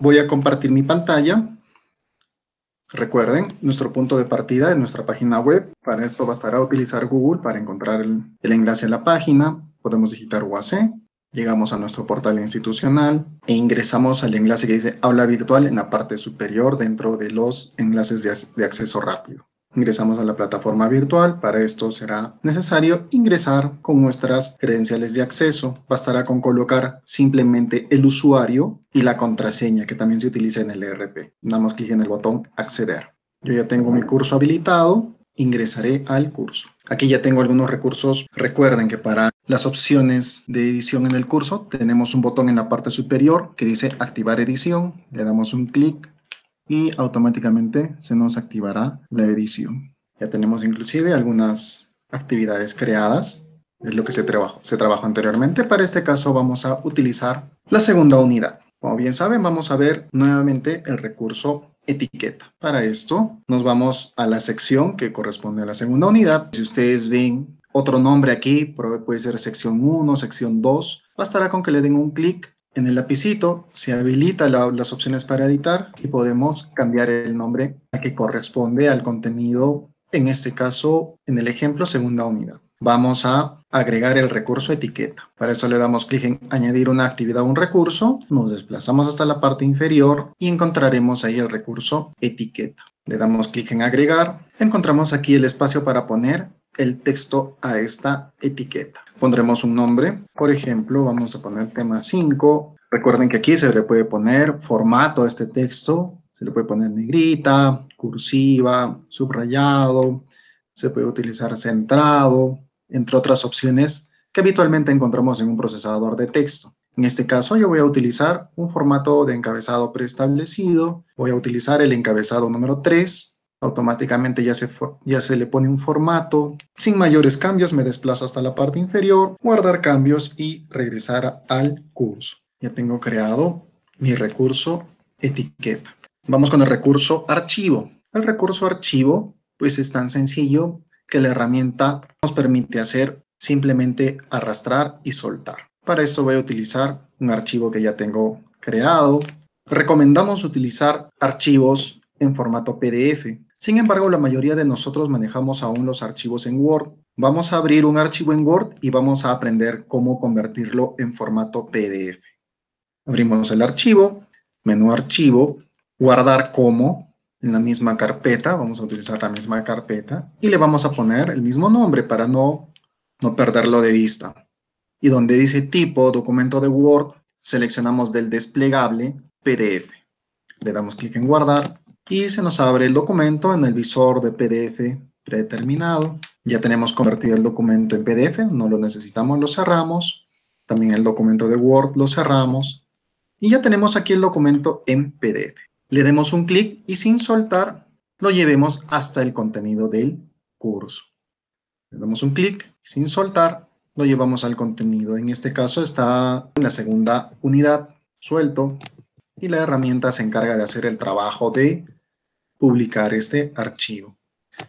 Voy a compartir mi pantalla. Recuerden, nuestro punto de partida es nuestra página web. Para esto bastará utilizar Google para encontrar el, enlace a la página. Podemos digitar UAC. Llegamos a nuestro portal institucional e ingresamos al enlace que dice Aula Virtual en la parte superior dentro de los enlaces de acceso rápido. Ingresamos a la plataforma virtual. Para esto será necesario ingresar con nuestras credenciales de acceso. Bastará con colocar simplemente el usuario y la contraseña que también se utiliza en el ERP. Damos clic en el botón acceder. Yo ya tengo mi curso habilitado. Ingresaré al curso. Aquí ya tengo algunos recursos. Recuerden que para las opciones de edición en el curso tenemos un botón en la parte superior que dice activar edición. Le damos un clic y automáticamente se nos activará la edición. Ya tenemos inclusive algunas actividades creadas, es lo que se trabajó, se trabajó anteriormente. Para este caso vamos a utilizar la segunda unidad. Como bien saben, vamos a ver nuevamente el recurso etiqueta. Para esto nos vamos a la sección que corresponde a la segunda unidad. Si ustedes ven otro nombre aquí, puede ser sección 1, sección 2, bastará con que le den un clic en el lapicito se habilita las opciones para editar y podemos cambiar el nombre al que corresponde al contenido, en este caso, en el ejemplo, segunda unidad. Vamos a agregar el recurso etiqueta. Para eso le damos clic en añadir una actividad o un recurso, nos desplazamos hasta la parte inferior y encontraremos ahí el recurso etiqueta. Le damos clic en agregar, encontramos aquí el espacio para poner el texto a esta etiqueta. Pondremos un nombre, por ejemplo, vamos a poner tema 5. Recuerden que aquí se le puede poner formato a este texto, se le puede poner negrita, cursiva, subrayado, se puede utilizar centrado, entre otras opciones que habitualmente encontramos en un procesador de texto. En este caso yo voy a utilizar un formato de encabezado preestablecido, voy a utilizar el encabezado número 3, automáticamente ya se, ya se le pone un formato. Sin mayores cambios me desplazo hasta la parte inferior, guardar cambios y regresar al curso. Ya tengo creado mi recurso etiqueta. Vamos con el recurso archivo. El recurso archivo pues es tan sencillo que la herramienta nos permite hacer simplemente arrastrar y soltar. Para esto voy a utilizar un archivo que ya tengo creado. Recomendamos utilizar archivos en formato PDF sin embargo, la mayoría de nosotros manejamos aún los archivos en Word. Vamos a abrir un archivo en Word y vamos a aprender cómo convertirlo en formato PDF. Abrimos el archivo, menú archivo, guardar como, en la misma carpeta, vamos a utilizar la misma carpeta, y le vamos a poner el mismo nombre para no, no perderlo de vista. Y donde dice tipo, documento de Word, seleccionamos del desplegable PDF. Le damos clic en guardar y se nos abre el documento en el visor de PDF predeterminado. Ya tenemos convertido el documento en PDF, no lo necesitamos, lo cerramos. También el documento de Word lo cerramos. Y ya tenemos aquí el documento en PDF. Le demos un clic y sin soltar lo llevemos hasta el contenido del curso. Le damos un clic sin soltar lo llevamos al contenido. En este caso está en la segunda unidad, suelto, y la herramienta se encarga de hacer el trabajo de publicar este archivo.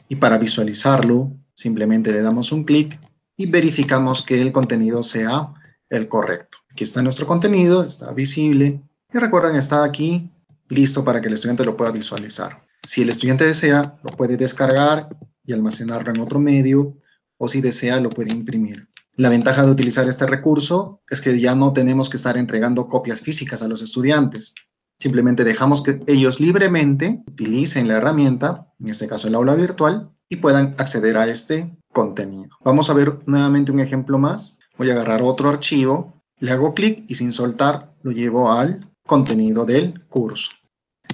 Y para visualizarlo, simplemente le damos un clic y verificamos que el contenido sea el correcto. Aquí está nuestro contenido, está visible y recuerden, está aquí listo para que el estudiante lo pueda visualizar. Si el estudiante desea, lo puede descargar y almacenarlo en otro medio o si desea, lo puede imprimir. La ventaja de utilizar este recurso es que ya no tenemos que estar entregando copias físicas a los estudiantes, Simplemente dejamos que ellos libremente utilicen la herramienta, en este caso el aula virtual, y puedan acceder a este contenido. Vamos a ver nuevamente un ejemplo más. Voy a agarrar otro archivo, le hago clic y sin soltar lo llevo al contenido del curso.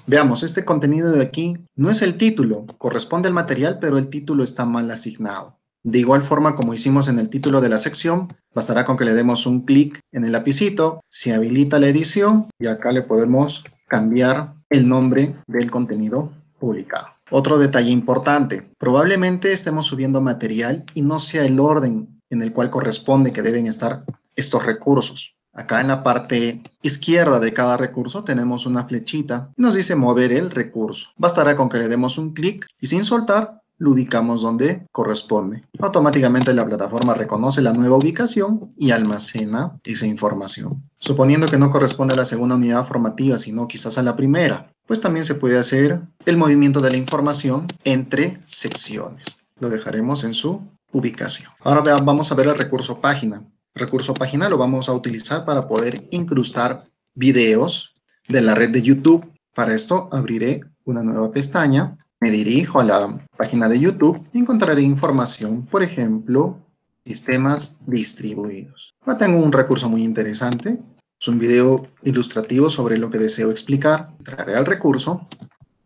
Veamos, este contenido de aquí no es el título, corresponde al material, pero el título está mal asignado. De igual forma, como hicimos en el título de la sección, bastará con que le demos un clic en el lapicito, se habilita la edición y acá le podemos cambiar el nombre del contenido publicado. Otro detalle importante, probablemente estemos subiendo material y no sea el orden en el cual corresponde que deben estar estos recursos. Acá en la parte izquierda de cada recurso tenemos una flechita y nos dice mover el recurso. Bastará con que le demos un clic y sin soltar lo ubicamos donde corresponde. Automáticamente la plataforma reconoce la nueva ubicación y almacena esa información. Suponiendo que no corresponde a la segunda unidad formativa, sino quizás a la primera, pues también se puede hacer el movimiento de la información entre secciones. Lo dejaremos en su ubicación. Ahora vamos a ver el recurso página. Recurso página lo vamos a utilizar para poder incrustar videos de la red de YouTube. Para esto abriré una nueva pestaña me dirijo a la página de YouTube y encontraré información, por ejemplo, sistemas distribuidos. ya ah, tengo un recurso muy interesante. Es un video ilustrativo sobre lo que deseo explicar. Entraré al recurso.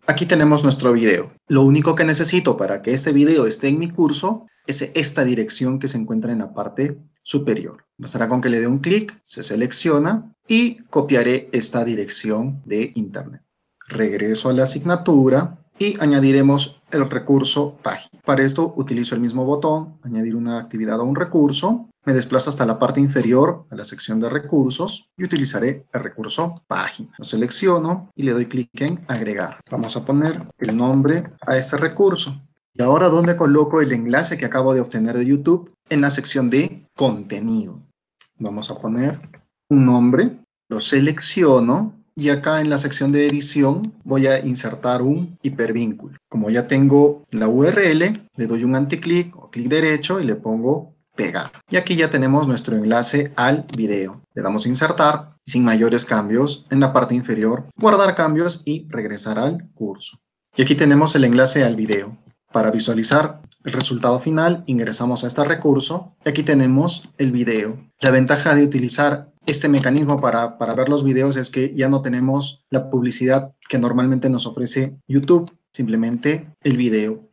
Aquí tenemos nuestro video. Lo único que necesito para que este video esté en mi curso es esta dirección que se encuentra en la parte superior. Bastará con que le dé un clic, se selecciona y copiaré esta dirección de internet. Regreso a la asignatura, y añadiremos el recurso página. Para esto utilizo el mismo botón, añadir una actividad a un recurso, me desplazo hasta la parte inferior a la sección de recursos y utilizaré el recurso página. Lo selecciono y le doy clic en agregar. Vamos a poner el nombre a este recurso. Y ahora, ¿dónde coloco el enlace que acabo de obtener de YouTube? En la sección de contenido. Vamos a poner un nombre, lo selecciono y acá en la sección de edición voy a insertar un hipervínculo. Como ya tengo la URL, le doy un anticlic o clic derecho y le pongo pegar. Y aquí ya tenemos nuestro enlace al video. Le damos insertar sin mayores cambios en la parte inferior, guardar cambios y regresar al curso. Y aquí tenemos el enlace al video. Para visualizar el resultado final ingresamos a este recurso y aquí tenemos el video. La ventaja de utilizar este mecanismo para, ver los videos es que ya no tenemos la publicidad que normalmente nos ofrece YouTube, simplemente el video.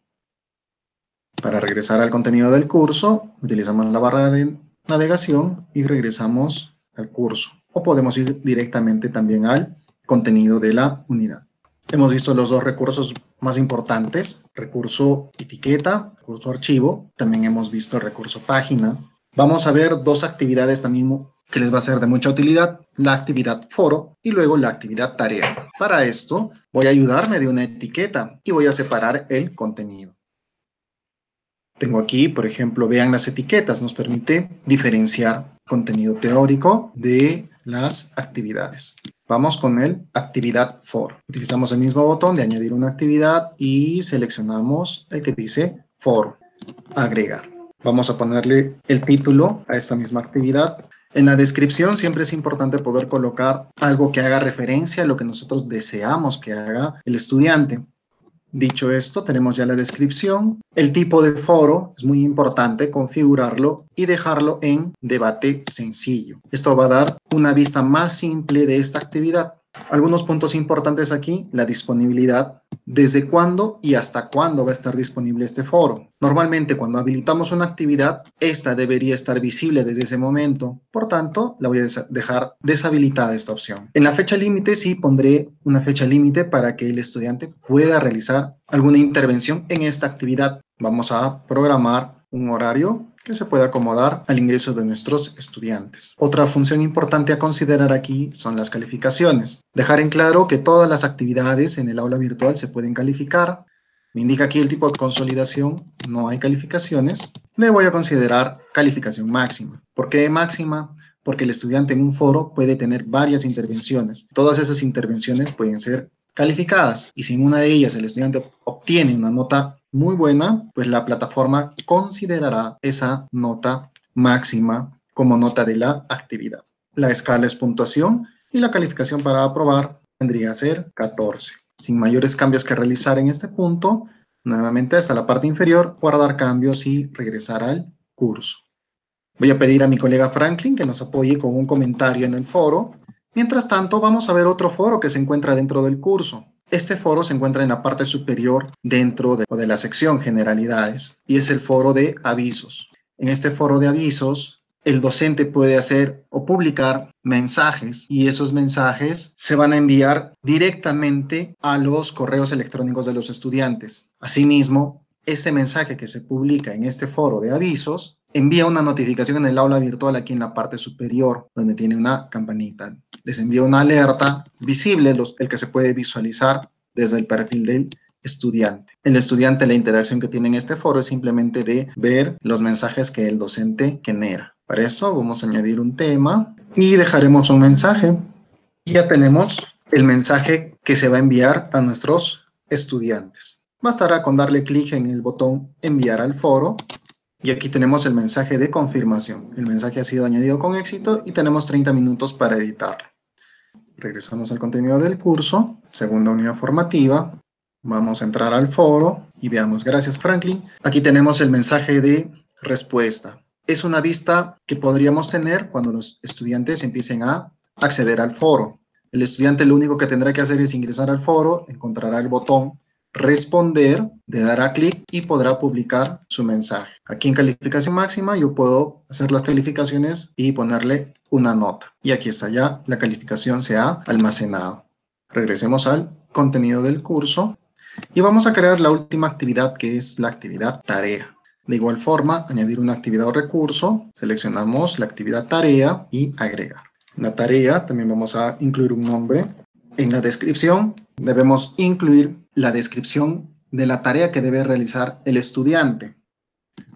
Para regresar al contenido del curso, utilizamos la barra de navegación y regresamos al curso. O podemos ir directamente también al contenido de la unidad. Hemos visto los dos recursos más importantes, recurso etiqueta, recurso archivo. También hemos visto el recurso página, Vamos a ver dos actividades también que les va a ser de mucha utilidad, la actividad foro y luego la actividad tarea. Para esto voy a ayudarme de una etiqueta y voy a separar el contenido. Tengo aquí, por ejemplo, vean las etiquetas, nos permite diferenciar contenido teórico de las actividades. Vamos con el actividad foro. Utilizamos el mismo botón de añadir una actividad y seleccionamos el que dice foro. agregar. Vamos a ponerle el título a esta misma actividad. En la descripción siempre es importante poder colocar algo que haga referencia a lo que nosotros deseamos que haga el estudiante. Dicho esto, tenemos ya la descripción. El tipo de foro es muy importante configurarlo y dejarlo en debate sencillo. Esto va a dar una vista más simple de esta actividad. Algunos puntos importantes aquí, la disponibilidad, desde cuándo y hasta cuándo va a estar disponible este foro. Normalmente cuando habilitamos una actividad, esta debería estar visible desde ese momento, por tanto, la voy a dejar deshabilitada esta opción. En la fecha límite sí pondré una fecha límite para que el estudiante pueda realizar alguna intervención en esta actividad. Vamos a programar un horario que se puede acomodar al ingreso de nuestros estudiantes. Otra función importante a considerar aquí son las calificaciones. Dejar en claro que todas las actividades en el aula virtual se pueden calificar. Me indica aquí el tipo de consolidación, no hay calificaciones. Le voy a considerar calificación máxima. ¿Por qué máxima? Porque el estudiante en un foro puede tener varias intervenciones. Todas esas intervenciones pueden ser calificadas y si en una de ellas el estudiante obtiene una nota muy buena, pues la plataforma considerará esa nota máxima como nota de la actividad. La escala es puntuación y la calificación para aprobar tendría que ser 14. Sin mayores cambios que realizar en este punto, nuevamente hasta la parte inferior, guardar cambios y regresar al curso. Voy a pedir a mi colega Franklin que nos apoye con un comentario en el foro. Mientras tanto, vamos a ver otro foro que se encuentra dentro del curso. Este foro se encuentra en la parte superior dentro de, la sección Generalidades y es el foro de avisos. En este foro de avisos el docente puede hacer o publicar mensajes y esos mensajes se van a enviar directamente a los correos electrónicos de los estudiantes. Asimismo, ese mensaje que se publica en este foro de avisos envía una notificación en el aula virtual aquí en la parte superior donde tiene una campanita. Les envía una alerta visible, el que se puede visualizar desde el perfil del estudiante. El estudiante, la interacción que tiene en este foro es simplemente de ver los mensajes que el docente genera. Para eso vamos a añadir un tema y dejaremos un mensaje. Ya tenemos el mensaje que se va a enviar a nuestros estudiantes. Bastará con darle clic en el botón enviar al foro y aquí tenemos el mensaje de confirmación. El mensaje ha sido añadido con éxito y tenemos 30 minutos para editarlo. Regresamos al contenido del curso, segunda unidad formativa. Vamos a entrar al foro y veamos. Gracias, Franklin. Aquí tenemos el mensaje de respuesta. Es una vista que podríamos tener cuando los estudiantes empiecen a acceder al foro. El estudiante lo único que tendrá que hacer es ingresar al foro, encontrará el botón responder, de dar a clic y podrá publicar su mensaje. Aquí en calificación máxima yo puedo hacer las calificaciones y ponerle una nota. Y aquí está ya, la calificación se ha almacenado. Regresemos al contenido del curso y vamos a crear la última actividad que es la actividad tarea. De igual forma, añadir una actividad o recurso, seleccionamos la actividad tarea y agregar. la tarea también vamos a incluir un nombre en la descripción debemos incluir la descripción de la tarea que debe realizar el estudiante.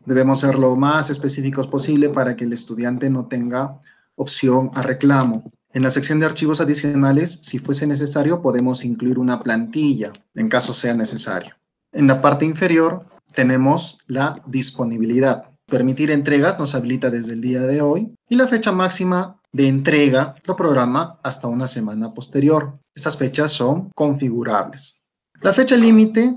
Debemos ser lo más específicos posible para que el estudiante no tenga opción a reclamo. En la sección de archivos adicionales, si fuese necesario, podemos incluir una plantilla en caso sea necesario. En la parte inferior tenemos la disponibilidad. Permitir entregas nos habilita desde el día de hoy y la fecha máxima de entrega lo programa hasta una semana posterior. Estas fechas son configurables. La fecha límite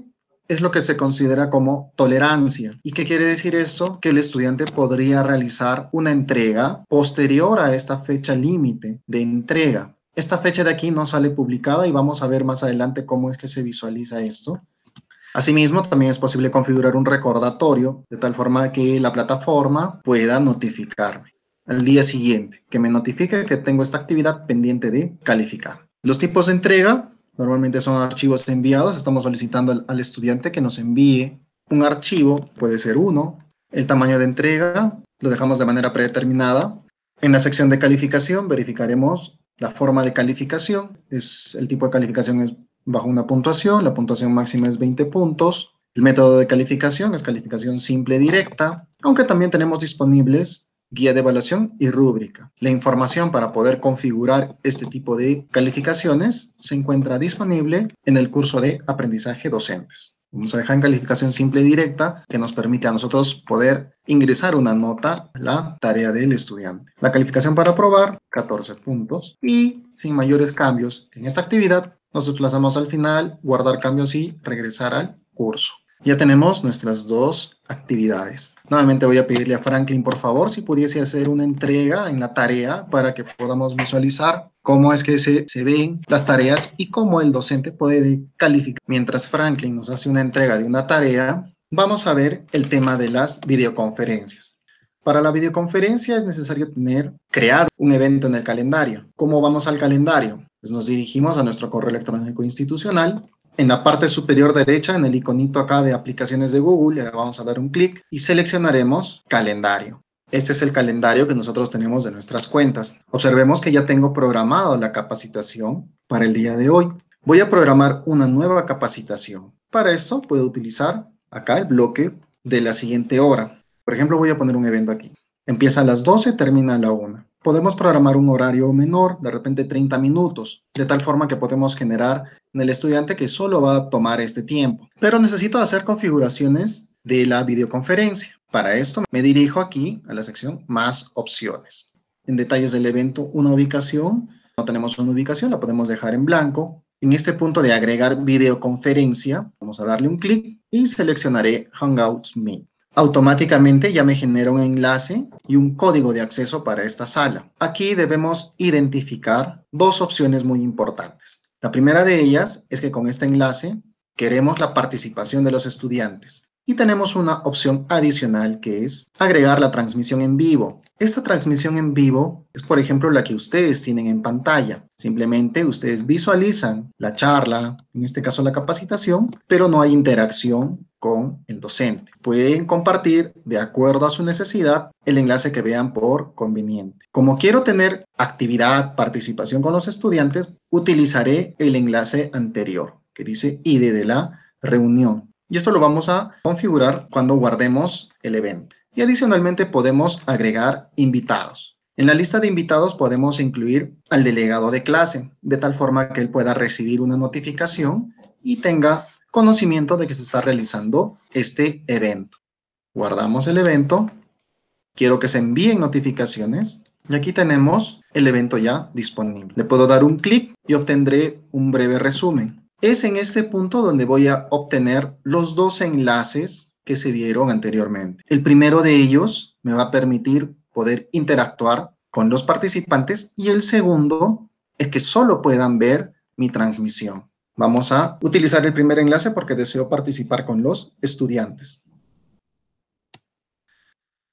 es lo que se considera como tolerancia. ¿Y qué quiere decir eso? Que el estudiante podría realizar una entrega posterior a esta fecha límite de entrega. Esta fecha de aquí no sale publicada y vamos a ver más adelante cómo es que se visualiza esto. Asimismo, también es posible configurar un recordatorio de tal forma que la plataforma pueda notificarme al día siguiente, que me notifique que tengo esta actividad pendiente de calificar. Los tipos de entrega normalmente son archivos enviados. Estamos solicitando al, estudiante que nos envíe un archivo, puede ser uno. El tamaño de entrega lo dejamos de manera predeterminada. En la sección de calificación verificaremos la forma de calificación. Es, el tipo de calificación es bajo una puntuación, la puntuación máxima es 20 puntos. El método de calificación es calificación simple directa, aunque también tenemos disponibles guía de evaluación y rúbrica. La información para poder configurar este tipo de calificaciones se encuentra disponible en el curso de aprendizaje docentes. Vamos a dejar en calificación simple y directa que nos permite a nosotros poder ingresar una nota a la tarea del estudiante. La calificación para aprobar, 14 puntos. Y sin mayores cambios en esta actividad, nos desplazamos al final, guardar cambios y regresar al curso. Ya tenemos nuestras dos actividades. Nuevamente voy a pedirle a Franklin, por favor, si pudiese hacer una entrega en la tarea para que podamos visualizar cómo es que se, se, ven las tareas y cómo el docente puede calificar. Mientras Franklin nos hace una entrega de una tarea, vamos a ver el tema de las videoconferencias. Para la videoconferencia es necesario tener, creado un evento en el calendario. ¿Cómo vamos al calendario? Pues nos dirigimos a nuestro correo electrónico institucional en la parte superior derecha, en el iconito acá de aplicaciones de Google, le vamos a dar un clic y seleccionaremos calendario. Este es el calendario que nosotros tenemos de nuestras cuentas. Observemos que ya tengo programado la capacitación para el día de hoy. Voy a programar una nueva capacitación. Para esto puedo utilizar acá el bloque de la siguiente hora. Por ejemplo, voy a poner un evento aquí. Empieza a las 12, termina a la 1 podemos programar un horario menor, de repente 30 minutos, de tal forma que podemos generar en el estudiante que solo va a tomar este tiempo. Pero necesito hacer configuraciones de la videoconferencia. Para esto me dirijo aquí a la sección Más opciones. En detalles del evento, una ubicación. No tenemos una ubicación, la podemos dejar en blanco. En este punto de agregar videoconferencia, vamos a darle un clic y seleccionaré Hangouts Meet automáticamente ya me genera un enlace y un código de acceso para esta sala. Aquí debemos identificar dos opciones muy importantes. La primera de ellas es que con este enlace queremos la participación de los estudiantes y tenemos una opción adicional que es agregar la transmisión en vivo esta transmisión en vivo es, por ejemplo, la que ustedes tienen en pantalla. Simplemente ustedes visualizan la charla, en este caso la capacitación, pero no hay interacción con el docente. Pueden compartir, de acuerdo a su necesidad, el enlace que vean por conveniente. Como quiero tener actividad, participación con los estudiantes, utilizaré el enlace anterior, que dice ID de la reunión. Y esto lo vamos a configurar cuando guardemos el evento y adicionalmente podemos agregar invitados. En la lista de invitados podemos incluir al delegado de clase, de tal forma que él pueda recibir una notificación y tenga conocimiento de que se está realizando este evento. Guardamos el evento. Quiero que se envíen notificaciones. Y aquí tenemos el evento ya disponible. Le puedo dar un clic y obtendré un breve resumen. Es en este punto donde voy a obtener los dos enlaces que se vieron anteriormente. El primero de ellos me va a permitir poder interactuar con los participantes y el segundo es que solo puedan ver mi transmisión. Vamos a utilizar el primer enlace porque deseo participar con los estudiantes.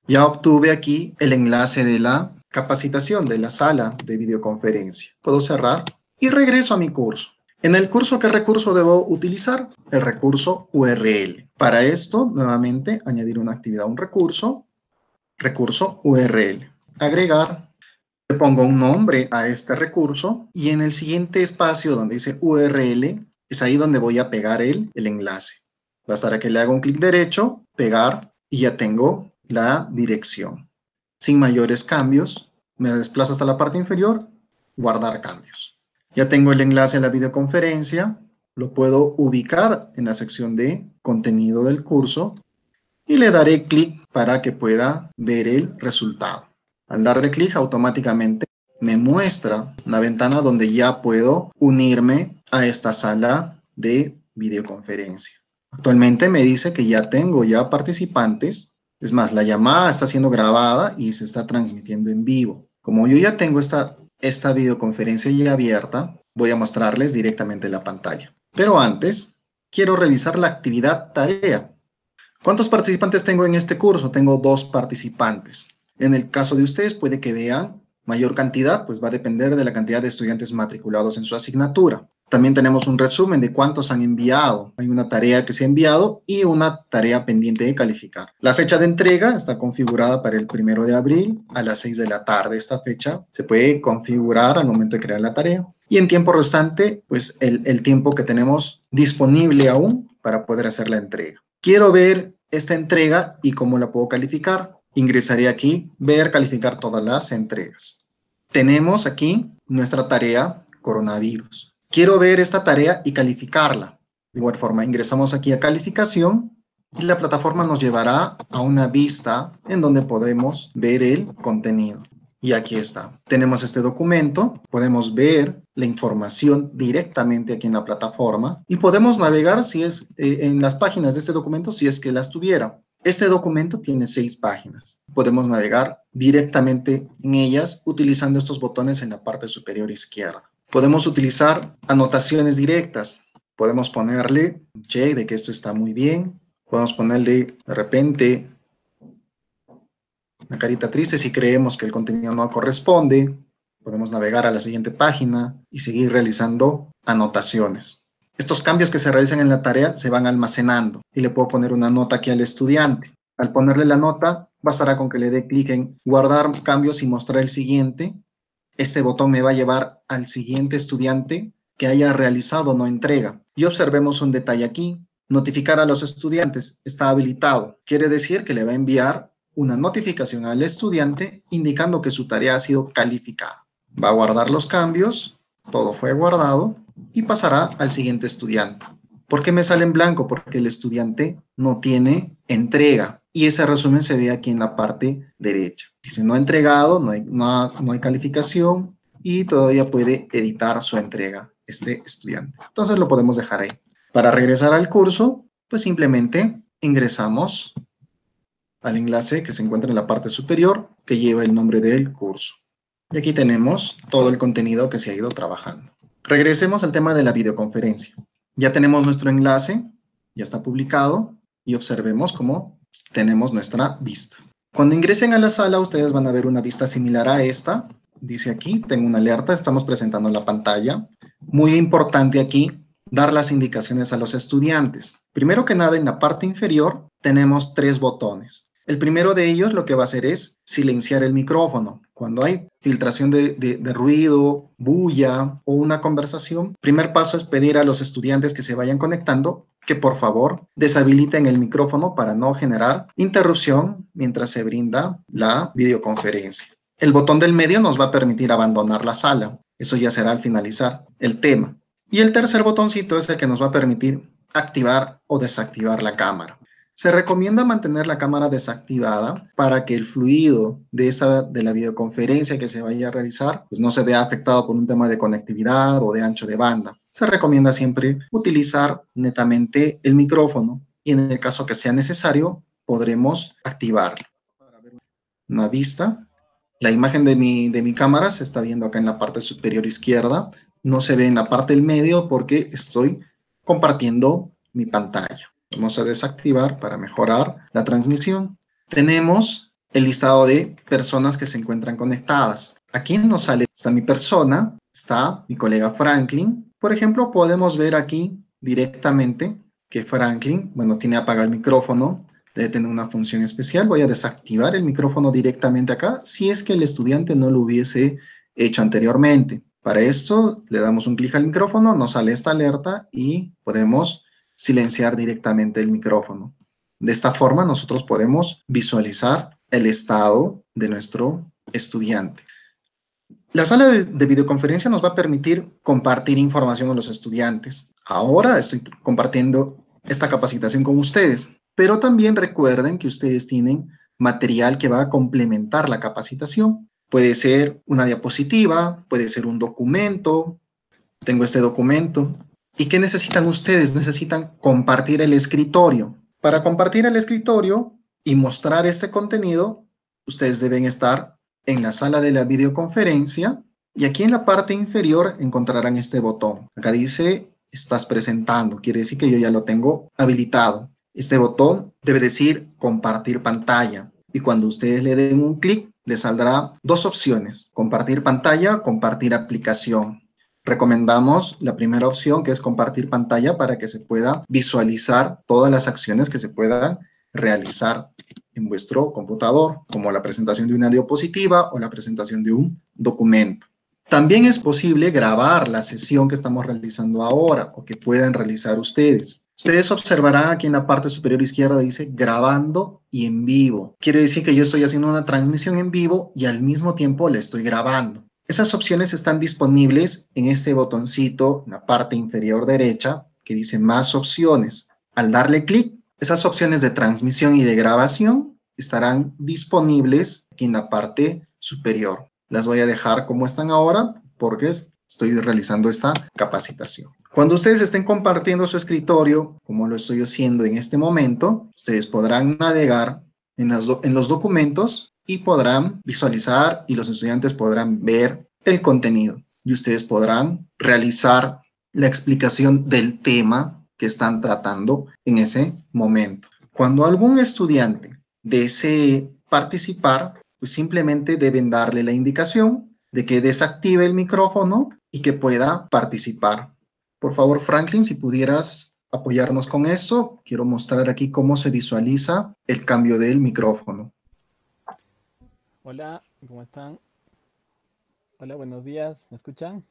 Ya obtuve aquí el enlace de la capacitación de la sala de videoconferencia. Puedo cerrar y regreso a mi curso. En el curso, ¿qué recurso debo utilizar? El recurso URL. Para esto, nuevamente, añadir una actividad un recurso, recurso URL. Agregar, le pongo un nombre a este recurso y en el siguiente espacio donde dice URL, es ahí donde voy a pegar el, el enlace. Bastará que le haga un clic derecho, pegar y ya tengo la dirección. Sin mayores cambios, me desplazo hasta la parte inferior, guardar cambios. Ya tengo el enlace a la videoconferencia, lo puedo ubicar en la sección de contenido del curso y le daré clic para que pueda ver el resultado. Al darle clic automáticamente me muestra la ventana donde ya puedo unirme a esta sala de videoconferencia. Actualmente me dice que ya tengo ya participantes. Es más, la llamada está siendo grabada y se está transmitiendo en vivo. Como yo ya tengo esta esta videoconferencia ya abierta, voy a mostrarles directamente la pantalla. Pero antes, quiero revisar la actividad tarea. ¿Cuántos participantes tengo en este curso? Tengo dos participantes. En el caso de ustedes, puede que vean mayor cantidad, pues va a depender de la cantidad de estudiantes matriculados en su asignatura. También tenemos un resumen de cuántos han enviado. Hay una tarea que se ha enviado y una tarea pendiente de calificar. La fecha de entrega está configurada para el primero de abril a las 6 de la tarde. Esta fecha se puede configurar al momento de crear la tarea. Y en tiempo restante, pues el, el tiempo que tenemos disponible aún para poder hacer la entrega. Quiero ver esta entrega y cómo la puedo calificar. Ingresaré aquí, ver, calificar todas las entregas. Tenemos aquí nuestra tarea coronavirus quiero ver esta tarea y calificarla. De igual forma, ingresamos aquí a calificación y la plataforma nos llevará a una vista en donde podemos ver el contenido. Y aquí está. Tenemos este documento, podemos ver la información directamente aquí en la plataforma y podemos navegar si es eh, en las páginas de este documento si es que las tuviera. Este documento tiene seis páginas. Podemos navegar directamente en ellas utilizando estos botones en la parte superior izquierda. Podemos utilizar anotaciones directas. Podemos ponerle, check de que esto está muy bien. Podemos ponerle, de repente, una carita triste si creemos que el contenido no corresponde. Podemos navegar a la siguiente página y seguir realizando anotaciones. Estos cambios que se realizan en la tarea se van almacenando y le puedo poner una nota aquí al estudiante. Al ponerle la nota, bastará con que le dé clic en guardar cambios y mostrar el siguiente este botón me va a llevar al siguiente estudiante que haya realizado no entrega. Y observemos un detalle aquí. Notificar a los estudiantes está habilitado. Quiere decir que le va a enviar una notificación al estudiante indicando que su tarea ha sido calificada. Va a guardar los cambios, todo fue guardado y pasará al siguiente estudiante. ¿Por qué me sale en blanco? Porque el estudiante no tiene entrega y ese resumen se ve aquí en la parte derecha. Dice no ha entregado, no hay, no, no hay calificación y todavía puede editar su entrega este estudiante. Entonces lo podemos dejar ahí. Para regresar al curso, pues simplemente ingresamos al enlace que se encuentra en la parte superior que lleva el nombre del curso. Y aquí tenemos todo el contenido que se ha ido trabajando. Regresemos al tema de la videoconferencia. Ya tenemos nuestro enlace, ya está publicado y observemos cómo tenemos nuestra vista. Cuando ingresen a la sala, ustedes van a ver una vista similar a esta. Dice aquí, tengo una alerta, estamos presentando la pantalla. Muy importante aquí, dar las indicaciones a los estudiantes. Primero que nada, en la parte inferior tenemos tres botones. El primero de ellos lo que va a hacer es silenciar el micrófono. Cuando hay filtración de, ruido, bulla o una conversación, primer paso es pedir a los estudiantes que se vayan conectando que por favor deshabiliten el micrófono para no generar interrupción mientras se brinda la videoconferencia. El botón del medio nos va a permitir abandonar la sala. Eso ya será al finalizar el tema. Y el tercer botoncito es el que nos va a permitir activar o desactivar la cámara. Se recomienda mantener la cámara desactivada para que el fluido de, esa, de la videoconferencia que se vaya a realizar pues, no se vea afectado por un tema de conectividad o de ancho de banda. Se recomienda siempre utilizar netamente el micrófono y en el caso que sea necesario podremos activarlo. Una vista. La imagen de mi, de mi cámara se está viendo acá en la parte superior izquierda. No se ve en la parte del medio porque estoy compartiendo mi pantalla vamos a desactivar para mejorar la transmisión. Tenemos el listado de personas que se encuentran conectadas. Aquí nos sale, está mi persona, está mi colega Franklin. Por ejemplo, podemos ver aquí directamente que Franklin, bueno, tiene apagado el micrófono, debe tener una función especial. Voy a desactivar el micrófono directamente acá si es que el estudiante no lo hubiese hecho anteriormente. Para esto le damos un clic al micrófono, nos sale esta alerta y podemos silenciar directamente el micrófono. De esta forma nosotros podemos visualizar el estado de nuestro estudiante. La sala de, videoconferencia nos va a permitir compartir información con los estudiantes. Ahora estoy compartiendo esta capacitación con ustedes, pero también recuerden que ustedes tienen material que va a complementar la capacitación. Puede ser una diapositiva, puede ser un documento. Tengo este documento. ¿Y qué necesitan ustedes? Necesitan compartir el escritorio. Para compartir el escritorio y mostrar este contenido, ustedes deben estar en la sala de la videoconferencia y aquí en la parte inferior encontrarán este botón. Acá dice estás presentando, quiere decir que yo ya lo tengo habilitado. Este botón debe decir compartir pantalla y cuando ustedes le den un clic les saldrá dos opciones, compartir pantalla, compartir aplicación. Recomendamos la primera opción, que es compartir pantalla para que se pueda visualizar todas las acciones que se puedan realizar en vuestro computador, como la presentación de una diapositiva o la presentación de un documento. También es posible grabar la sesión que estamos realizando ahora o que puedan realizar ustedes. Ustedes observarán aquí en la parte superior izquierda dice grabando y en vivo. Quiere decir que yo estoy haciendo una transmisión en vivo y al mismo tiempo la estoy grabando. Esas opciones están disponibles en este botoncito en la parte inferior derecha que dice más opciones. Al darle clic, esas opciones de transmisión y de grabación estarán disponibles aquí en la parte superior. Las voy a dejar como están ahora porque estoy realizando esta capacitación. Cuando ustedes estén compartiendo su escritorio, como lo estoy haciendo en este momento, ustedes podrán navegar en, en los documentos y podrán visualizar y los estudiantes podrán ver el contenido y ustedes podrán realizar la explicación del tema que están tratando en ese momento. Cuando algún estudiante desee participar, pues simplemente deben darle la indicación de que desactive el micrófono y que pueda participar. Por favor, Franklin, si pudieras apoyarnos con eso quiero mostrar aquí cómo se visualiza el cambio del micrófono. Hola, ¿cómo están? Hola, buenos días, ¿me escuchan?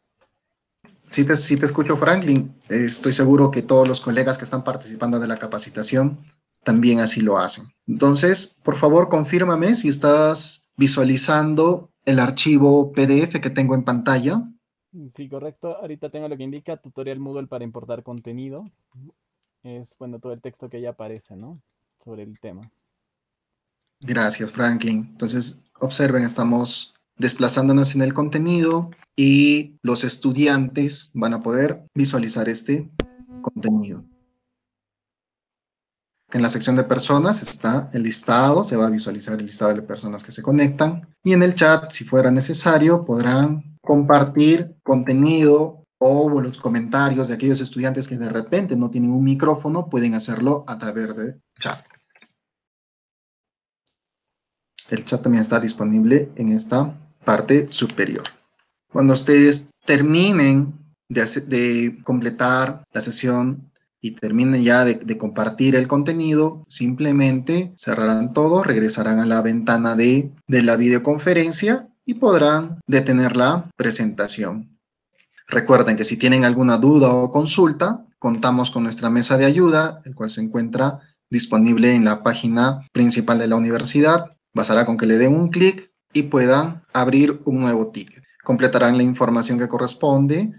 Sí te, sí te escucho, Franklin. Estoy seguro que todos los colegas que están participando de la capacitación también así lo hacen. Entonces, por favor, confírmame si estás visualizando el archivo PDF que tengo en pantalla. Sí, correcto. Ahorita tengo lo que indica tutorial Moodle para importar contenido. Es, bueno, todo el texto que ya aparece, ¿no? Sobre el tema. Gracias, Franklin. Entonces, observen, estamos desplazándonos en el contenido y los estudiantes van a poder visualizar este contenido. En la sección de personas está el listado, se va a visualizar el listado de personas que se conectan y en el chat, si fuera necesario, podrán compartir contenido o los comentarios de aquellos estudiantes que de repente no tienen un micrófono, pueden hacerlo a través de chat. El chat también está disponible en esta parte superior. Cuando ustedes terminen de, completar la sesión y terminen ya de, compartir el contenido, simplemente cerrarán todo, regresarán a la ventana de, de la videoconferencia y podrán detener la presentación. Recuerden que si tienen alguna duda o consulta, contamos con nuestra mesa de ayuda, el cual se encuentra disponible en la página principal de la universidad Basará con que le den un clic y puedan abrir un nuevo ticket. Completarán la información que corresponde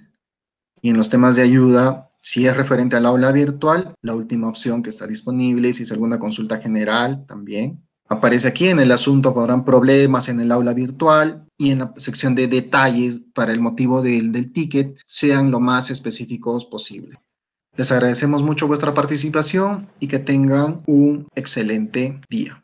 y en los temas de ayuda, si es referente al aula virtual, la última opción que está disponible, si es alguna consulta general también. Aparece aquí en el asunto, podrán problemas en el aula virtual, y en la sección de detalles para el motivo del, del, ticket sean lo más específicos posible. Les agradecemos mucho vuestra participación y que tengan un excelente día.